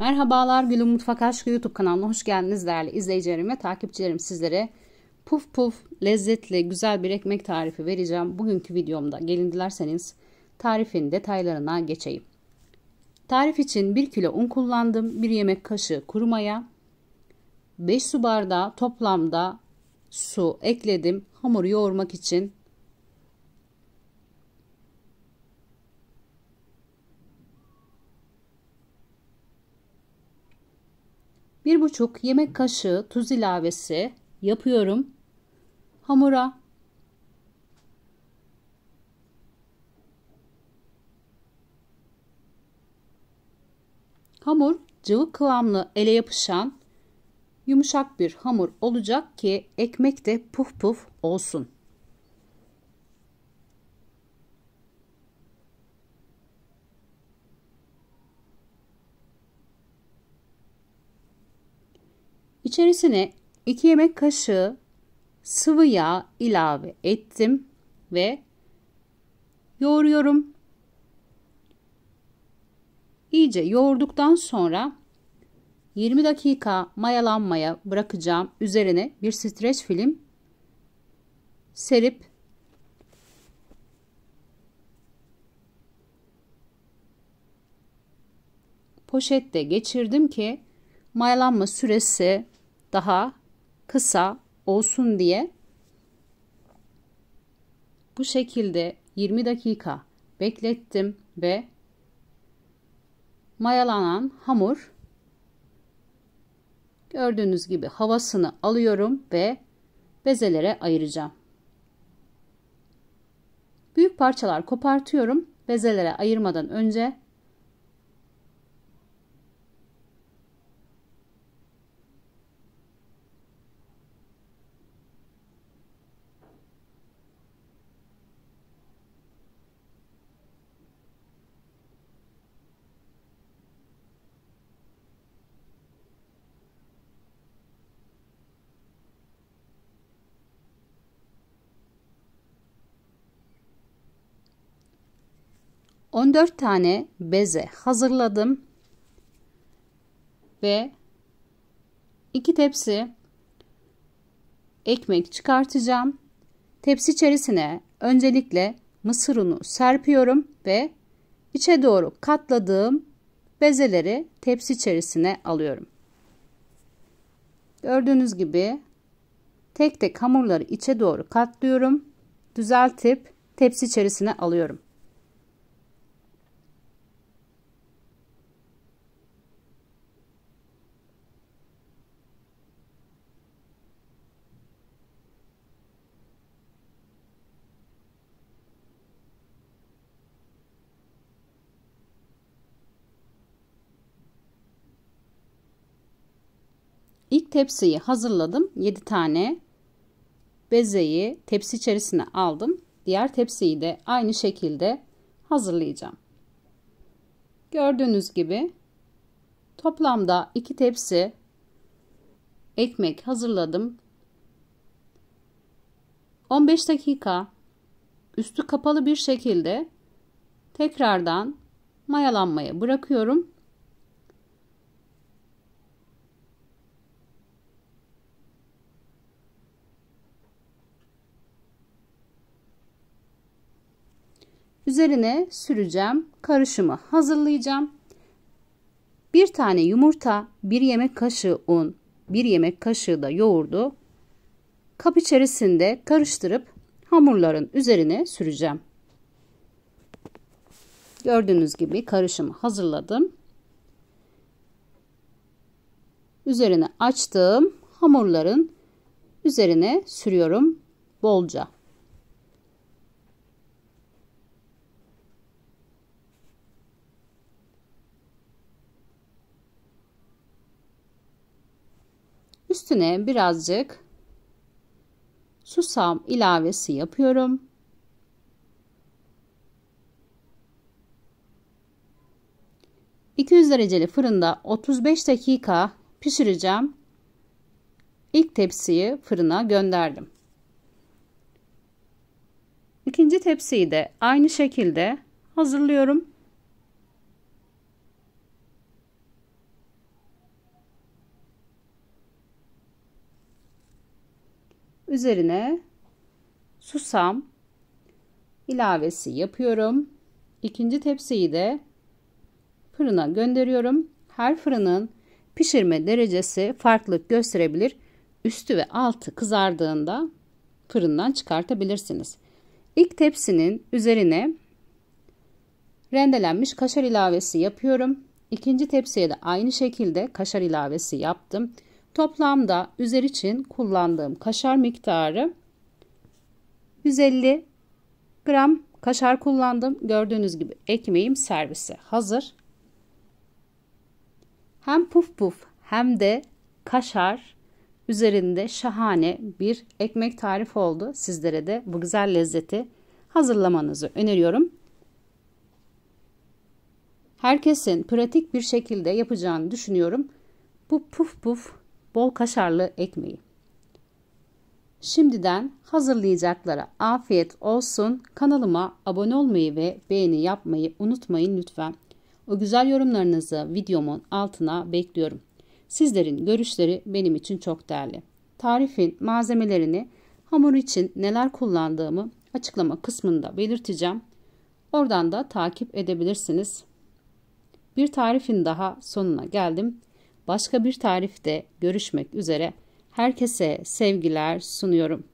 Merhabalar Gülüm Mutfak Aşkı YouTube kanalına hoş geldiniz değerli izleyicilerim ve takipçilerim sizlere puf puf lezzetli güzel bir ekmek tarifi vereceğim. Bugünkü videomda gelin dilerseniz tarifin detaylarına geçeyim. Tarif için 1 kilo un kullandım. 1 yemek kaşığı kuru maya. 5 su bardağı toplamda su ekledim. Hamuru yoğurmak için 1,5 yemek kaşığı tuz ilavesi yapıyorum. Hamura Hamur cıvık kıvamlı ele yapışan yumuşak bir hamur olacak ki ekmek de puf puf olsun. İçerisine 2 yemek kaşığı sıvı yağ ilave ettim ve yoğuruyorum. İyice yoğurduktan sonra 20 dakika mayalanmaya bırakacağım. Üzerine bir streç film serip poşette geçirdim ki mayalanma süresi daha kısa olsun diye bu şekilde 20 dakika beklettim ve mayalanan hamur gördüğünüz gibi havasını alıyorum ve bezelere ayıracağım. Büyük parçalar kopartıyorum bezelere ayırmadan önce 14 tane beze hazırladım. Ve 2 tepsi ekmek çıkartacağım. Tepsi içerisine öncelikle mısır unu serpiyorum ve içe doğru katladığım bezeleri tepsi içerisine alıyorum. Gördüğünüz gibi tek tek hamurları içe doğru katlıyorum. Düzeltip tepsi içerisine alıyorum. İlk tepsiyi hazırladım. 7 tane bezeyi tepsi içerisine aldım. Diğer tepsiyi de aynı şekilde hazırlayacağım. Gördüğünüz gibi toplamda 2 tepsi ekmek hazırladım. 15 dakika üstü kapalı bir şekilde tekrardan mayalanmaya bırakıyorum Üzerine süreceğim karışımı hazırlayacağım. Bir tane yumurta, bir yemek kaşığı un, bir yemek kaşığı da yoğurdu kap içerisinde karıştırıp hamurların üzerine süreceğim. Gördüğünüz gibi karışımı hazırladım. Üzerine açtığım hamurların üzerine sürüyorum bolca. Üstüne birazcık susam ilavesi yapıyorum. ...200 dereceli fırında 35 dakika pişireceğim. İlk tepsiyi fırına gönderdim. İkinci tepsiyi de aynı şekilde hazırlıyorum. Üzerine susam ilavesi yapıyorum. İkinci tepsiyi de fırına gönderiyorum. Her fırının pişirme derecesi farklılık gösterebilir. Üstü ve altı kızardığında fırından çıkartabilirsiniz. İlk tepsinin üzerine rendelenmiş kaşar ilavesi yapıyorum. İkinci tepsiye de aynı şekilde kaşar ilavesi yaptım. Toplamda üzer için kullandığım kaşar miktarı 150 gram kaşar kullandım. Gördüğünüz gibi ekmeğim servise hazır. Hem puf puf hem de kaşar üzerinde şahane bir ekmek tarifi oldu. Sizlere de bu güzel lezzeti hazırlamanızı öneriyorum. Herkesin pratik bir şekilde yapacağını düşünüyorum. Bu puf puf bol kaşarlı ekmeği. Şimdiden hazırlayacaklara afiyet olsun. Kanalıma abone olmayı ve beğeni yapmayı unutmayın lütfen. O güzel yorumlarınızı videomun altına bekliyorum. Sizlerin görüşleri benim için çok değerli. Tarifin malzemelerini hamur için neler kullandığımı açıklama kısmında belirteceğim. Oradan da takip edebilirsiniz. Bir tarifin daha sonuna geldim. Başka bir tarifte görüşmek üzere herkese sevgiler sunuyorum.